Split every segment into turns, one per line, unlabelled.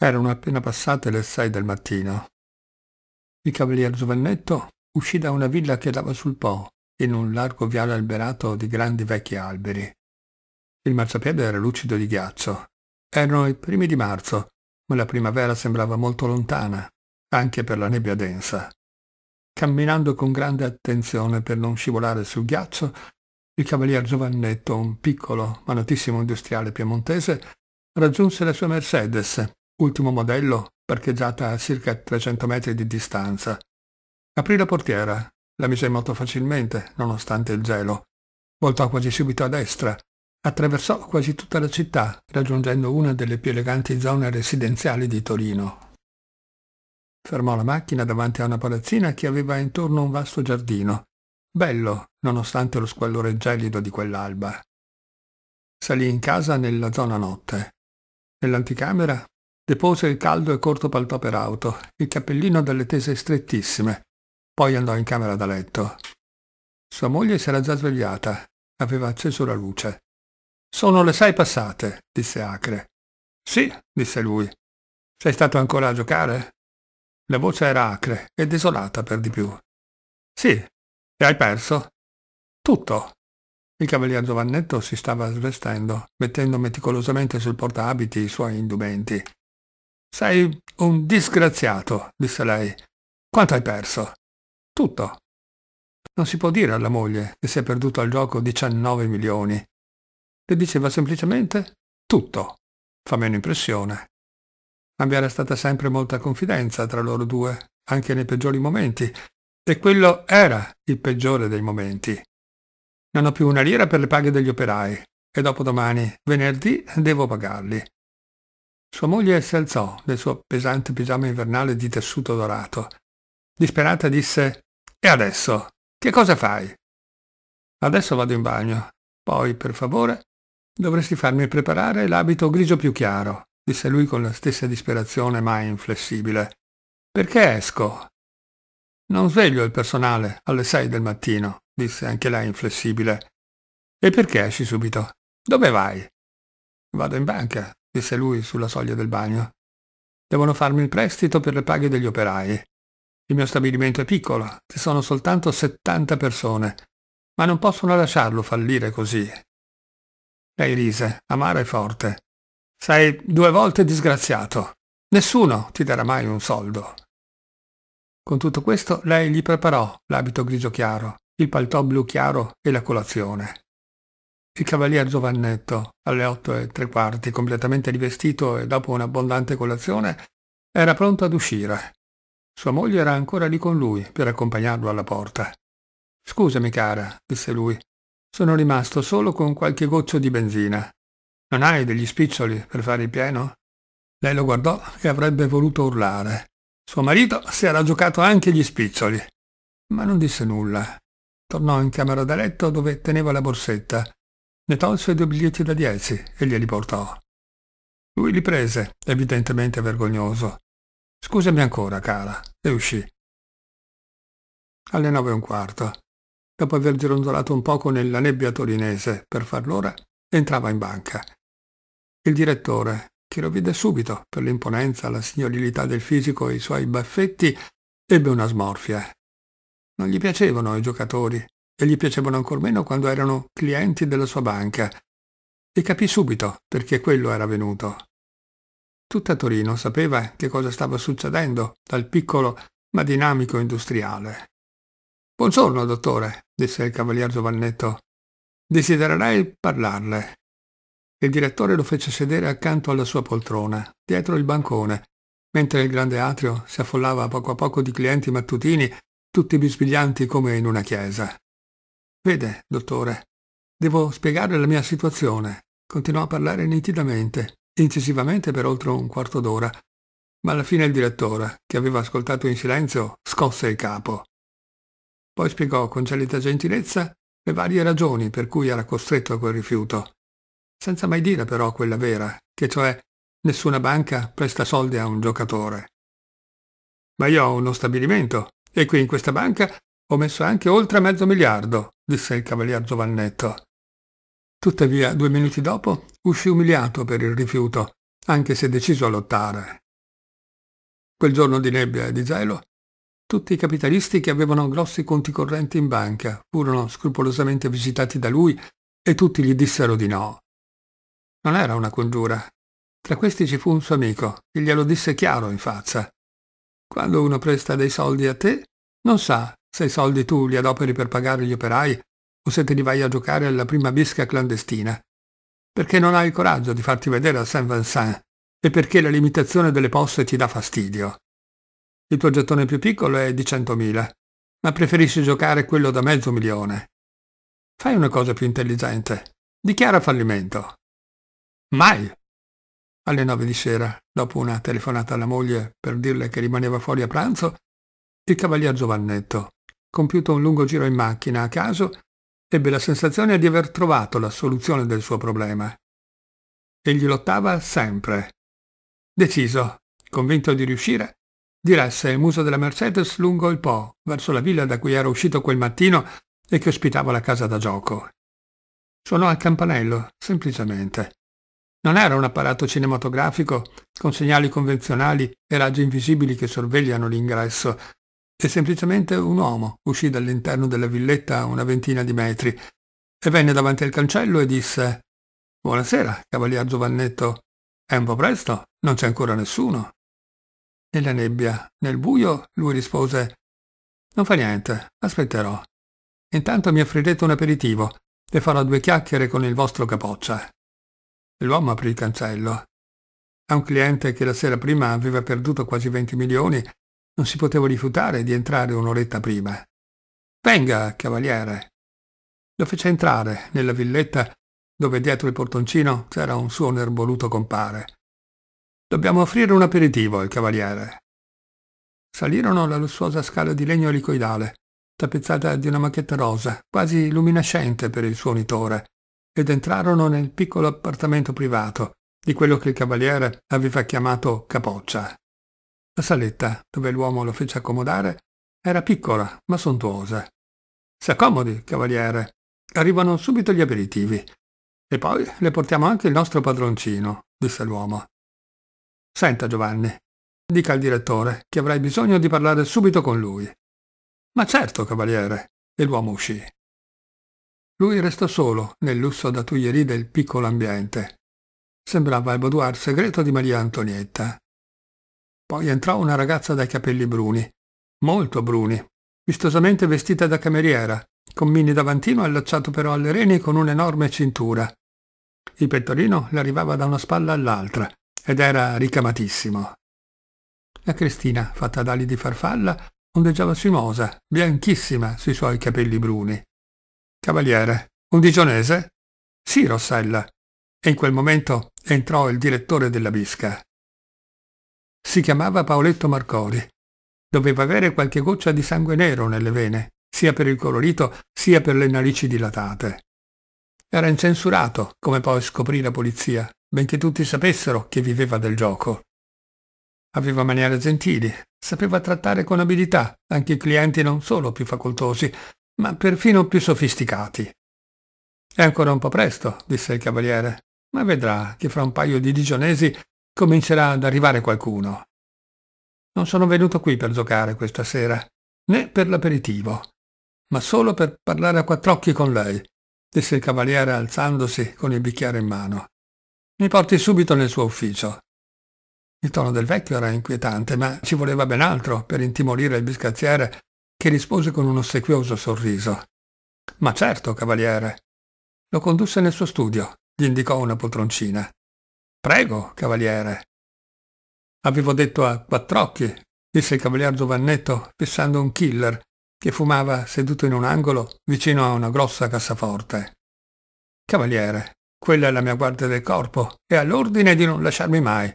Erano appena passate le sei del mattino. Il cavalier Giovannetto uscì da una villa che dava sul Po, in un largo viale alberato di grandi vecchi alberi. Il marciapiede era lucido di ghiaccio. Erano i primi di marzo, ma la primavera sembrava molto lontana, anche per la nebbia densa. Camminando con grande attenzione per non scivolare sul ghiaccio, il cavalier Giovannetto, un piccolo ma notissimo industriale piemontese, raggiunse la sua Mercedes, ultimo modello, parcheggiata a circa 300 metri di distanza. Aprì la portiera, la mise in moto facilmente, nonostante il gelo. Voltò quasi subito a destra, attraversò quasi tutta la città, raggiungendo una delle più eleganti zone residenziali di Torino. Fermò la macchina davanti a una palazzina che aveva intorno un vasto giardino, bello nonostante lo squallore gelido di quell'alba. Salì in casa nella zona notte. Nell'anticamera Depose il caldo e corto paltò per auto, il cappellino dalle tese strettissime. Poi andò in camera da letto. Sua moglie si era già svegliata. Aveva acceso la luce. Sono le sei passate, disse Acre. Sì, disse lui. Sei stato ancora a giocare? La voce era acre e desolata per di più. Sì, e hai perso? Tutto. Il cavalier Giovannetto si stava svestendo, mettendo meticolosamente sul portaabiti i suoi indumenti. Sei un disgraziato, disse lei. Quanto hai perso? Tutto. Non si può dire alla moglie che si è perduto al gioco 19 milioni. Le diceva semplicemente tutto. Fa meno impressione. Abbiamo stata sempre molta confidenza tra loro due, anche nei peggiori momenti, e quello era il peggiore dei momenti. Non ho più una lira per le paghe degli operai, e dopodomani, venerdì, devo pagarli. Sua moglie si alzò del suo pesante pigiama invernale di tessuto dorato. Disperata disse E adesso? Che cosa fai? Adesso vado in bagno. Poi, per favore, dovresti farmi preparare l'abito grigio più chiaro, disse lui con la stessa disperazione mai inflessibile. Perché esco? Non sveglio il personale alle sei del mattino, disse anche lei inflessibile. E perché esci subito? Dove vai? Vado in banca, disse lui sulla soglia del bagno. Devono farmi il prestito per le paghe degli operai. Il mio stabilimento è piccolo, ci sono soltanto 70 persone, ma non possono lasciarlo fallire così. Lei rise, amara e forte. Sei due volte disgraziato. Nessuno ti darà mai un soldo. Con tutto questo lei gli preparò l'abito grigio chiaro, il paltò blu chiaro e la colazione il cavalier Giovannetto, alle otto e tre quarti, completamente rivestito e dopo un'abbondante colazione, era pronto ad uscire. Sua moglie era ancora lì con lui per accompagnarlo alla porta. Scusami, cara, disse lui, sono rimasto solo con qualche goccio di benzina. Non hai degli spiccioli per fare il pieno? Lei lo guardò e avrebbe voluto urlare. Suo marito si era giocato anche gli spiccioli. Ma non disse nulla. Tornò in camera da letto dove teneva la borsetta ne tolse due biglietti da dieci e glieli portò. Lui li prese, evidentemente vergognoso. Scusami ancora, cara, e uscì. Alle nove e un quarto, dopo aver girondolato un poco nella nebbia torinese per far l'ora, entrava in banca. Il direttore, che lo vide subito per l'imponenza, la signorilità del fisico e i suoi baffetti, ebbe una smorfia. Non gli piacevano i giocatori e gli piacevano ancor meno quando erano clienti della sua banca, e capì subito perché quello era venuto. Tutta Torino sapeva che cosa stava succedendo dal piccolo ma dinamico industriale. Buongiorno, dottore, disse il cavalier Giovannetto. Desidererei parlarle. Il direttore lo fece sedere accanto alla sua poltrona, dietro il bancone, mentre il grande atrio si affollava a poco a poco di clienti mattutini, tutti bisbiglianti come in una chiesa. Vede, dottore, devo spiegare la mia situazione. Continuò a parlare nitidamente, incisivamente per oltre un quarto d'ora, ma alla fine il direttore, che aveva ascoltato in silenzio, scosse il capo. Poi spiegò con gelida gentilezza le varie ragioni per cui era costretto a quel rifiuto, senza mai dire però quella vera, che cioè nessuna banca presta soldi a un giocatore. Ma io ho uno stabilimento e qui in questa banca ho messo anche oltre mezzo miliardo, disse il cavalier Giovannetto. Tuttavia, due minuti dopo, uscì umiliato per il rifiuto, anche se deciso a lottare. Quel giorno di nebbia e di gelo, tutti i capitalisti che avevano grossi conti correnti in banca furono scrupolosamente visitati da lui e tutti gli dissero di no. Non era una congiura. Tra questi ci fu un suo amico che glielo disse chiaro in faccia. Quando uno presta dei soldi a te, non sa se i soldi tu li adoperi per pagare gli operai o se te li vai a giocare alla prima bisca clandestina. Perché non hai il coraggio di farti vedere a Saint-Vincent e perché la limitazione delle poste ti dà fastidio. Il tuo gettone più piccolo è di 100.000, ma preferisci giocare quello da mezzo milione. Fai una cosa più intelligente. Dichiara fallimento. Mai! Alle nove di sera, dopo una telefonata alla moglie per dirle che rimaneva fuori a pranzo, il cavalier Giovannetto compiuto un lungo giro in macchina a caso, ebbe la sensazione di aver trovato la soluzione del suo problema. Egli lottava sempre. Deciso, convinto di riuscire, diresse il muso della Mercedes lungo il Po, verso la villa da cui era uscito quel mattino e che ospitava la casa da gioco. Suonò al campanello, semplicemente. Non era un apparato cinematografico con segnali convenzionali e raggi invisibili che sorvegliano l'ingresso, e semplicemente un uomo uscì dall'interno della villetta a una ventina di metri e venne davanti al cancello e disse Buonasera, cavalier Giovannetto. È un po' presto, non c'è ancora nessuno. Nella nebbia, nel buio, lui rispose Non fa niente, aspetterò. Intanto mi offrirete un aperitivo e farò due chiacchiere con il vostro capoccia. L'uomo aprì il cancello. A un cliente che la sera prima aveva perduto quasi 20 milioni non si poteva rifiutare di entrare un'oretta prima. Venga, cavaliere. Lo fece entrare nella villetta dove dietro il portoncino c'era un suo nervoluto compare. Dobbiamo offrire un aperitivo al cavaliere. Salirono la lussuosa scala di legno elicoidale, tappezzata di una macchietta rosa, quasi luminescente per il suo unitore, ed entrarono nel piccolo appartamento privato di quello che il cavaliere aveva chiamato capoccia. La saletta, dove l'uomo lo fece accomodare, era piccola ma sontuosa. Si accomodi, cavaliere. Arrivano subito gli aperitivi. E poi le portiamo anche il nostro padroncino, disse l'uomo. Senta, Giovanni, dica al direttore che avrai bisogno di parlare subito con lui. Ma certo, cavaliere, e l'uomo uscì. Lui restò solo nel lusso da tuglierie del piccolo ambiente. Sembrava il boudoir segreto di Maria Antonietta. Poi entrò una ragazza dai capelli bruni, molto bruni, vistosamente vestita da cameriera, con mini davantino allacciato però alle reni con un'enorme cintura. Il pettorino le arrivava da una spalla all'altra ed era ricamatissimo. La Cristina, fatta d'ali di farfalla, ondeggiava simosa, bianchissima sui suoi capelli bruni. Cavaliere, un digionese? Sì, Rossella. E in quel momento entrò il direttore della bisca. Si chiamava Paoletto Marcori. Doveva avere qualche goccia di sangue nero nelle vene, sia per il colorito sia per le narici dilatate. Era incensurato, come poi scoprì la polizia, benché tutti sapessero che viveva del gioco. Aveva maniere gentili, sapeva trattare con abilità anche i clienti non solo più facoltosi, ma perfino più sofisticati. È ancora un po' presto, disse il cavaliere, ma vedrà che fra un paio di digionesi comincerà ad arrivare qualcuno. Non sono venuto qui per giocare questa sera, né per l'aperitivo, ma solo per parlare a quattr'occhi con lei, disse il cavaliere alzandosi con il bicchiere in mano. Mi porti subito nel suo ufficio. Il tono del vecchio era inquietante, ma ci voleva ben altro per intimorire il biscazziere, che rispose con un ossequioso sorriso. Ma certo, cavaliere. Lo condusse nel suo studio, gli indicò una poltroncina. Prego, cavaliere, Avevo detto a Quattrocchi, disse il cavalier Giovannetto, fissando un killer che fumava seduto in un angolo vicino a una grossa cassaforte. Cavaliere, quella è la mia guardia del corpo e ha l'ordine di non lasciarmi mai.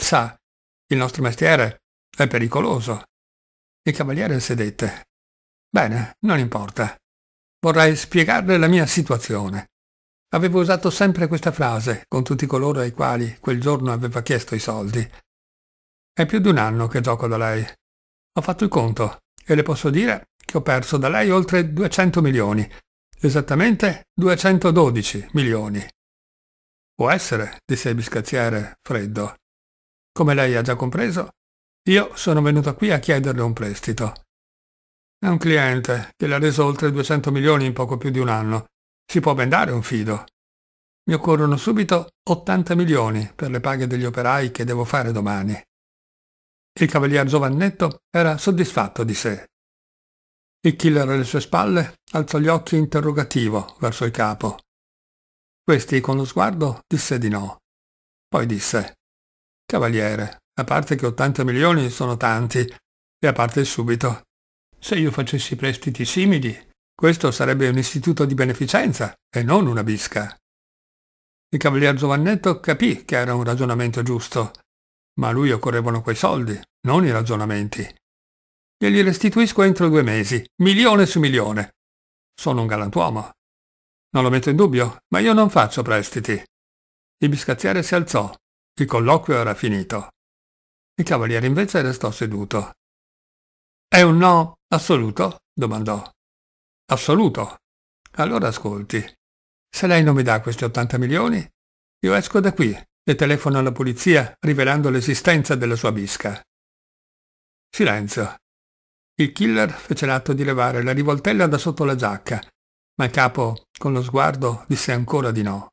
Sa, il nostro mestiere è pericoloso. Il cavaliere sedette. Bene, non importa. Vorrei spiegarle la mia situazione. Avevo usato sempre questa frase con tutti coloro ai quali quel giorno aveva chiesto i soldi. È più di un anno che gioco da lei. Ho fatto il conto e le posso dire che ho perso da lei oltre 200 milioni, esattamente 212 milioni. Può essere, disse il biscazziere, freddo. Come lei ha già compreso, io sono venuto qui a chiederle un prestito. È un cliente che le ha reso oltre 200 milioni in poco più di un anno. Si può ben dare un fido. Mi occorrono subito 80 milioni per le paghe degli operai che devo fare domani. Il cavalier giovannetto era soddisfatto di sé. Il killer alle sue spalle alzò gli occhi interrogativo verso il capo. Questi con lo sguardo disse di no. Poi disse, Cavaliere, a parte che 80 milioni sono tanti, e a parte subito. Se io facessi prestiti simili, questo sarebbe un istituto di beneficenza e non una bisca. Il cavalier Giovannetto capì che era un ragionamento giusto ma a lui occorrevano quei soldi, non i ragionamenti. Glieli restituisco entro due mesi, milione su milione. Sono un galantuomo. Non lo metto in dubbio, ma io non faccio prestiti. Il biscazziere si alzò. Il colloquio era finito. Il cavaliere invece restò seduto. È un no assoluto? domandò. Assoluto. Allora ascolti. Se lei non mi dà questi 80 milioni, io esco da qui e telefona alla polizia rivelando l'esistenza della sua bisca. Silenzio. Il killer fece l'atto di levare la rivoltella da sotto la giacca, ma il capo, con lo sguardo, disse ancora di no.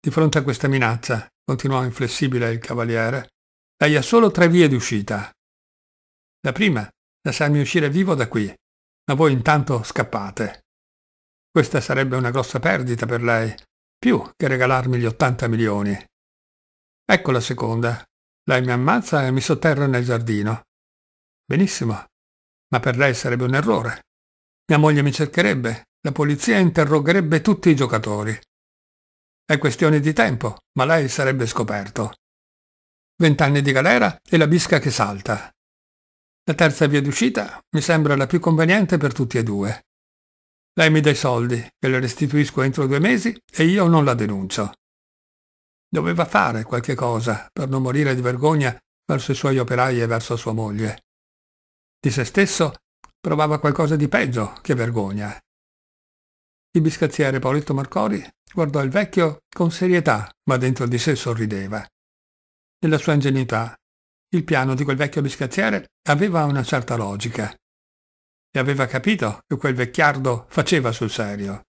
Di fronte a questa minaccia, continuò inflessibile il cavaliere, lei ha solo tre vie di uscita. La prima, lasciarmi uscire vivo da qui, ma voi intanto scappate. Questa sarebbe una grossa perdita per lei, più che regalarmi gli 80 milioni. Ecco la seconda. Lei mi ammazza e mi sotterra nel giardino. Benissimo. Ma per lei sarebbe un errore. Mia moglie mi cercherebbe, la polizia interrogherebbe tutti i giocatori. È questione di tempo, ma lei sarebbe scoperto. Vent'anni di galera e la bisca che salta. La terza via d'uscita mi sembra la più conveniente per tutti e due. Lei mi dà i soldi, che le restituisco entro due mesi e io non la denuncio. Doveva fare qualche cosa per non morire di vergogna verso i suoi operai e verso sua moglie. Di se stesso provava qualcosa di peggio che vergogna. Il biscazziere Paoletto Marcori guardò il vecchio con serietà, ma dentro di sé sorrideva. Nella sua ingenuità, il piano di quel vecchio biscazziere aveva una certa logica. E aveva capito che quel vecchiardo faceva sul serio.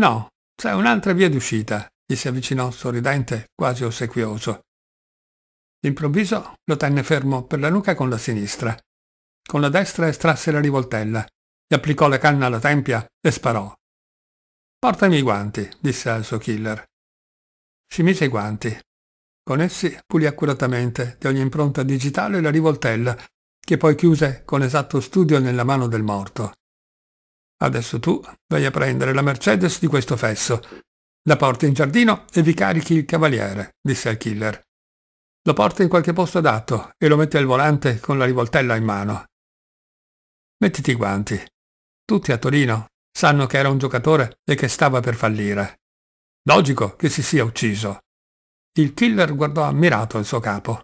No, c'è un'altra via d'uscita, gli si avvicinò sorridente, quasi ossequioso. D'improvviso lo tenne fermo per la nuca con la sinistra. Con la destra estrasse la rivoltella, gli applicò la canna alla tempia e sparò. Portami i guanti, disse al suo killer. Si mise i guanti. Con essi pulì accuratamente di ogni impronta digitale la rivoltella, che poi chiuse con esatto studio nella mano del morto. Adesso tu vai a prendere la Mercedes di questo fesso la porti in giardino e vi carichi il cavaliere, disse al killer. Lo porta in qualche posto adatto e lo mette al volante con la rivoltella in mano. Mettiti i guanti. Tutti a Torino sanno che era un giocatore e che stava per fallire. Logico che si sia ucciso. Il killer guardò ammirato il suo capo.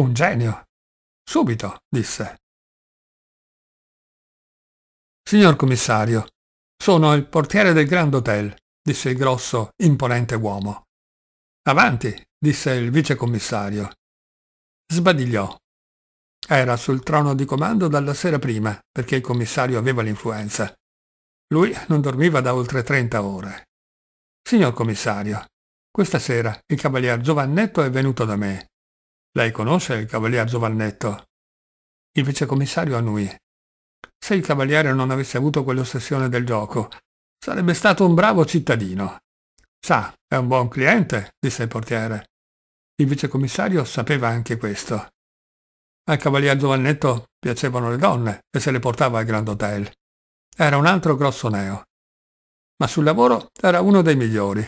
Un genio. Subito, disse. Signor commissario, sono il portiere del Grand Hotel disse il grosso, imponente uomo. Avanti, disse il vicecommissario. Sbadigliò. Era sul trono di comando dalla sera prima, perché il commissario aveva l'influenza. Lui non dormiva da oltre 30 ore. Signor commissario, questa sera il cavalier Giovannetto è venuto da me. Lei conosce il cavalier Giovannetto? Il vicecommissario annui. Se il cavaliere non avesse avuto quell'ossessione del gioco, Sarebbe stato un bravo cittadino. Sa, è un buon cliente, disse il portiere. Il vicecommissario sapeva anche questo. Al cavalier Giovannetto piacevano le donne e se le portava al Grand Hotel. Era un altro grosso neo. Ma sul lavoro era uno dei migliori.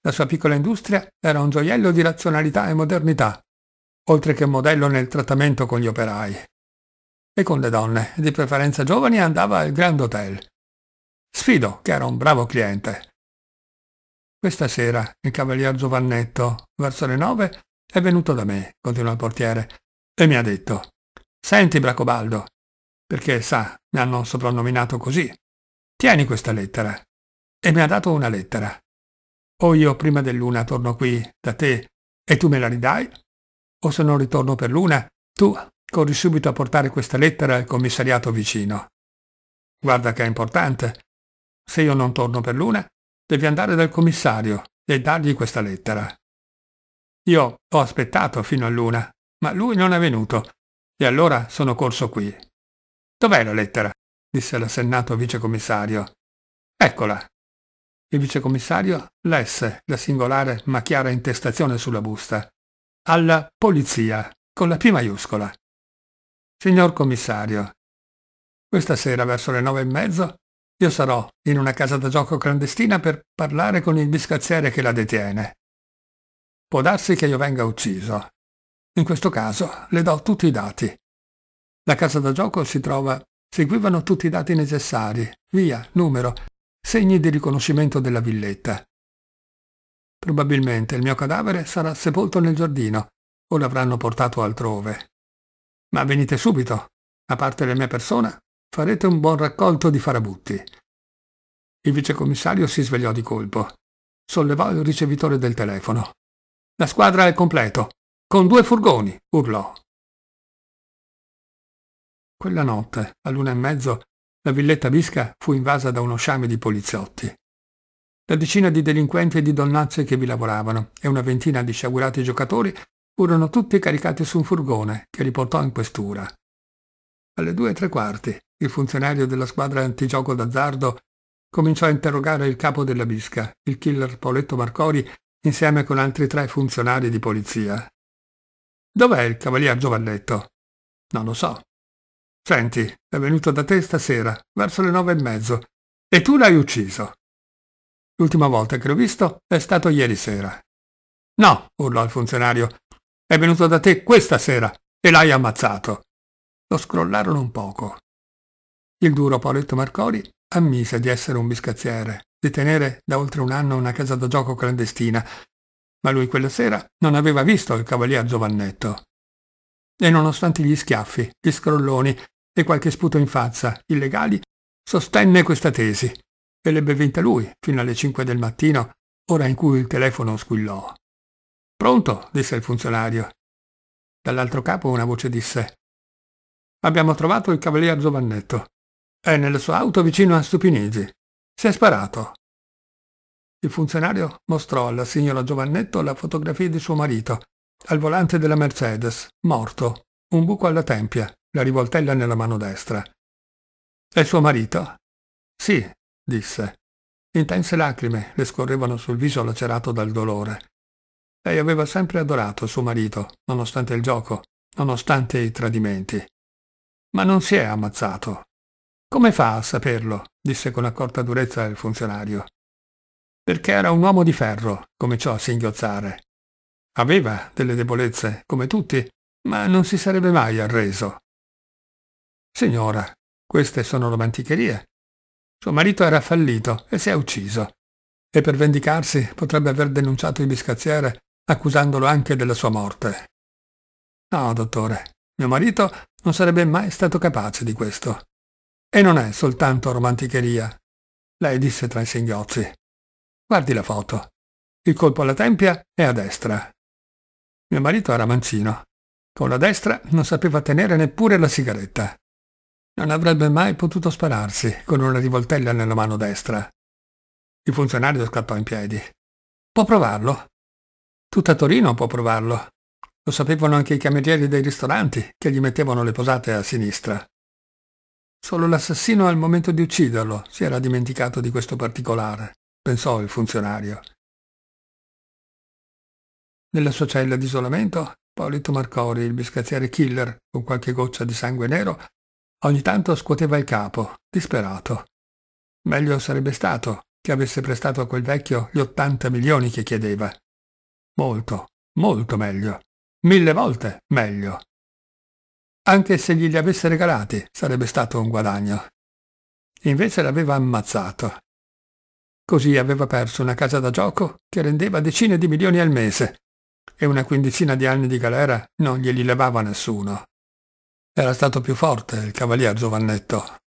La sua piccola industria era un gioiello di razionalità e modernità, oltre che un modello nel trattamento con gli operai. E con le donne, di preferenza giovani, andava al Grand Hotel. Sfido, che era un bravo cliente. Questa sera il cavalier Giovannetto, verso le nove, è venuto da me, continuò il portiere, e mi ha detto Senti, Bracobaldo, perché sa, mi hanno soprannominato così. Tieni questa lettera. E mi ha dato una lettera. O io prima dell'una torno qui da te e tu me la ridai, o se non ritorno per l'una, tu corri subito a portare questa lettera al commissariato vicino. Guarda che è importante, se io non torno per l'una, devi andare dal commissario e dargli questa lettera. Io ho aspettato fino a l'una, ma lui non è venuto, e allora sono corso qui. Dov'è la lettera? disse l'assennato vicecommissario. Eccola. Il vicecommissario lesse la singolare ma chiara intestazione sulla busta. Alla polizia, con la P maiuscola. Signor commissario, questa sera verso le nove e mezzo io sarò in una casa da gioco clandestina per parlare con il biscazziere che la detiene. Può darsi che io venga ucciso. In questo caso le do tutti i dati. La casa da gioco si trova... Seguivano tutti i dati necessari, via, numero, segni di riconoscimento della villetta. Probabilmente il mio cadavere sarà sepolto nel giardino o l'avranno portato altrove. Ma venite subito, a parte la mia persona, Farete un buon raccolto di farabutti. Il vicecommissario si svegliò di colpo. Sollevò il ricevitore del telefono. La squadra è completo. Con due furgoni, urlò. Quella notte, all'una e mezzo, la villetta Visca fu invasa da uno sciame di poliziotti. La decina di delinquenti e di donnazze che vi lavoravano e una ventina di sciagurati giocatori furono tutti caricati su un furgone che li portò in questura. Alle due e tre quarti il funzionario della squadra antigioco d'azzardo, cominciò a interrogare il capo della bisca, il killer Pauletto Marcori, insieme con altri tre funzionari di polizia. Dov'è il cavalier Giovanetto? Non lo so. Senti, è venuto da te stasera, verso le nove e mezzo, e tu l'hai ucciso. L'ultima volta che l'ho visto è stato ieri sera. No, urlò il funzionario, è venuto da te questa sera e l'hai ammazzato. Lo scrollarono un poco. Il duro Paoletto Marconi ammise di essere un biscazziere, di tenere da oltre un anno una casa da gioco clandestina, ma lui quella sera non aveva visto il cavalier Giovannetto. E nonostante gli schiaffi, gli scrolloni e qualche sputo in faccia illegali, sostenne questa tesi e l'ebbe vinta lui fino alle 5 del mattino, ora in cui il telefono squillò. Pronto, disse il funzionario. Dall'altro capo una voce disse Abbiamo trovato il cavalier Giovannetto. È nella sua auto vicino a Stupinisi. Si è sparato. Il funzionario mostrò alla signora Giovannetto la fotografia di suo marito, al volante della Mercedes, morto, un buco alla tempia, la rivoltella nella mano destra. È suo marito? Sì, disse. Intense lacrime le scorrevano sul viso lacerato dal dolore. Lei aveva sempre adorato suo marito, nonostante il gioco, nonostante i tradimenti. Ma non si è ammazzato. Come fa a saperlo? disse con accorta durezza il funzionario. Perché era un uomo di ferro, cominciò a singhiozzare. Aveva delle debolezze, come tutti, ma non si sarebbe mai arreso. Signora, queste sono romanticherie. Suo marito era fallito e si è ucciso. E per vendicarsi potrebbe aver denunciato il biscazziere, accusandolo anche della sua morte. No, dottore, mio marito non sarebbe mai stato capace di questo. E non è soltanto romanticheria, lei disse tra i singhiozzi. Guardi la foto. Il colpo alla tempia è a destra. Mio marito era mancino. Con la destra non sapeva tenere neppure la sigaretta. Non avrebbe mai potuto spararsi con una rivoltella nella mano destra. Il funzionario scappò in piedi. Può provarlo. Tutta Torino può provarlo. Lo sapevano anche i camerieri dei ristoranti che gli mettevano le posate a sinistra. Solo l'assassino al momento di ucciderlo si era dimenticato di questo particolare, pensò il funzionario. Nella sua cella di isolamento, Polito Marcori, il biscazziere killer, con qualche goccia di sangue nero, ogni tanto scuoteva il capo, disperato. Meglio sarebbe stato che avesse prestato a quel vecchio gli 80 milioni che chiedeva. Molto, molto meglio. Mille volte meglio. Anche se glieli avesse regalati sarebbe stato un guadagno. Invece l'aveva ammazzato. Così aveva perso una casa da gioco che rendeva decine di milioni al mese e una quindicina di anni di galera non glieli levava nessuno. Era stato più forte il cavalier Giovannetto,